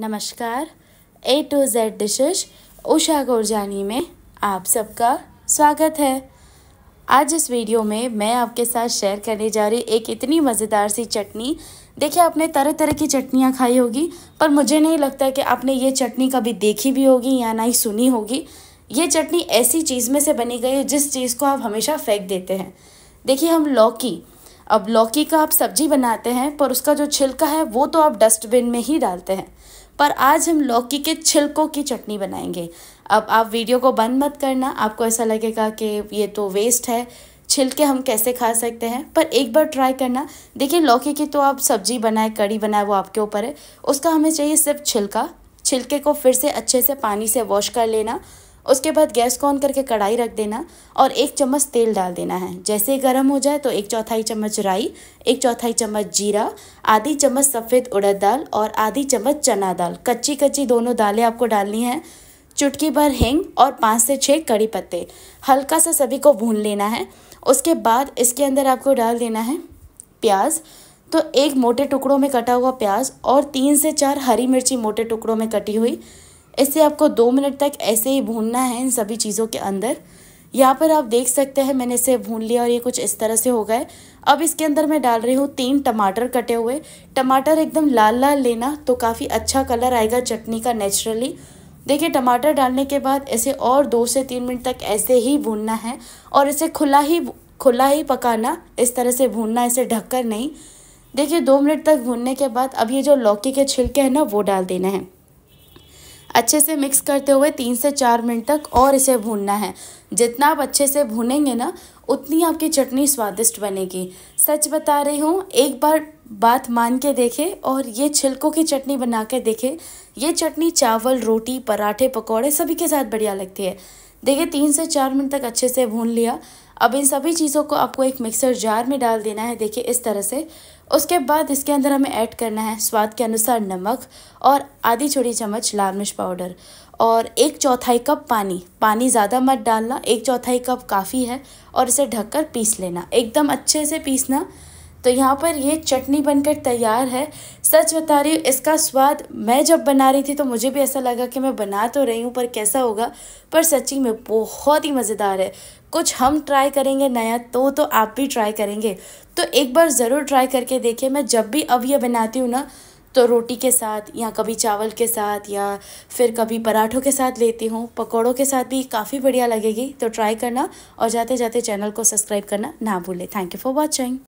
नमस्कार A to Z dishes Usha Gorjani में आप सबका स्वागत है आज इस वीडियो में मैं आपके साथ शेयर करने जा रही एक इतनी मज़ेदार सी चटनी देखिए आपने तरह तरह की चटनियाँ खाई होगी पर मुझे नहीं लगता कि आपने ये चटनी कभी देखी भी होगी या ना ही सुनी होगी ये चटनी ऐसी चीज़ में से बनी गई है जिस चीज़ को आप हमेशा फेंक देते हैं देखिए हम लौकी अब लौकी का आप सब्जी बनाते हैं पर उसका जो छिलका है वो तो आप डस्टबिन में ही डालते हैं पर आज हम लौकी के छिलकों की चटनी बनाएंगे अब आप वीडियो को बंद मत करना आपको ऐसा लगेगा कि ये तो वेस्ट है छिलके हम कैसे खा सकते हैं पर एक बार ट्राई करना देखिए लौकी की तो आप सब्जी बनाए कड़ी बनाए वो आपके ऊपर है उसका हमें चाहिए सिर्फ छिलका छिलके को फिर से अच्छे से पानी से वॉश कर लेना उसके बाद गैस को ऑन करके कढ़ाई रख देना और एक चम्मच तेल डाल देना है जैसे ही गर्म हो जाए तो एक चौथाई चम्मच राई एक चौथाई चम्मच जीरा आधी चम्मच सफ़ेद उड़द दाल और आधी चम्मच चना दाल कच्ची कच्ची दोनों दालें आपको डालनी हैं चुटकी भर हिंग और पाँच से छः कड़ी पत्ते हल्का सा सभी को भून लेना है उसके बाद इसके अंदर आपको डाल देना है प्याज तो एक मोटे टुकड़ों में कटा हुआ प्याज और तीन से चार हरी मिर्ची मोटे टुकड़ों में कटी हुई इसे आपको दो मिनट तक ऐसे ही भूनना है इन सभी चीज़ों के अंदर यहाँ पर आप देख सकते हैं मैंने इसे भून लिया और ये कुछ इस तरह से हो गए अब इसके अंदर मैं डाल रही हूँ तीन टमाटर कटे हुए टमाटर एकदम लाल लाल लेना तो काफ़ी अच्छा कलर आएगा चटनी का नेचुरली देखिए टमाटर डालने के बाद इसे और दो से तीन मिनट तक ऐसे ही भूनना है और इसे खुला ही खुला ही पकाना इस तरह से भूनना इसे ढककर नहीं देखिए दो मिनट तक भूनने के बाद अब ये जो लौकी के छिलके हैं ना वो डाल देना है अच्छे से मिक्स करते हुए तीन से चार मिनट तक और इसे भूनना है जितना आप अच्छे से भूनेंगे ना उतनी आपकी चटनी स्वादिष्ट बनेगी सच बता रही हूँ एक बार बात मान के देखें और ये छिलकों की चटनी बना के देखें ये चटनी चावल रोटी पराठे पकौड़े सभी के साथ बढ़िया लगती है देखिए तीन से चार मिनट तक अच्छे से भून लिया अब इन सभी चीज़ों को आपको एक मिक्सर जार में डाल देना है देखिए इस तरह से उसके बाद इसके अंदर हमें ऐड करना है स्वाद के अनुसार नमक और आधी छोटी चम्मच लाल मिर्च पाउडर और एक चौथाई कप पानी पानी ज़्यादा मत डालना एक चौथाई कप काफ़ी है और इसे ढककर पीस लेना एकदम अच्छे से पीसना तो यहाँ पर ये चटनी बनकर तैयार है सच बता रही हूँ इसका स्वाद मैं जब बना रही थी तो मुझे भी ऐसा लगा कि मैं बना तो रही हूँ पर कैसा होगा पर सच्ची में बहुत ही मज़ेदार है कुछ हम ट्राई करेंगे नया तो तो आप भी ट्राई करेंगे तो एक बार ज़रूर ट्राई करके देखिए मैं जब भी अब यह बनाती हूँ ना तो रोटी के साथ या कभी चावल के साथ या फिर कभी पराठों के साथ लेती हूँ पकौड़ों के साथ भी काफ़ी बढ़िया लगेगी तो ट्राई करना और जाते जाते चैनल को सब्सक्राइब करना ना भूलें थैंक यू फॉर वॉचिंग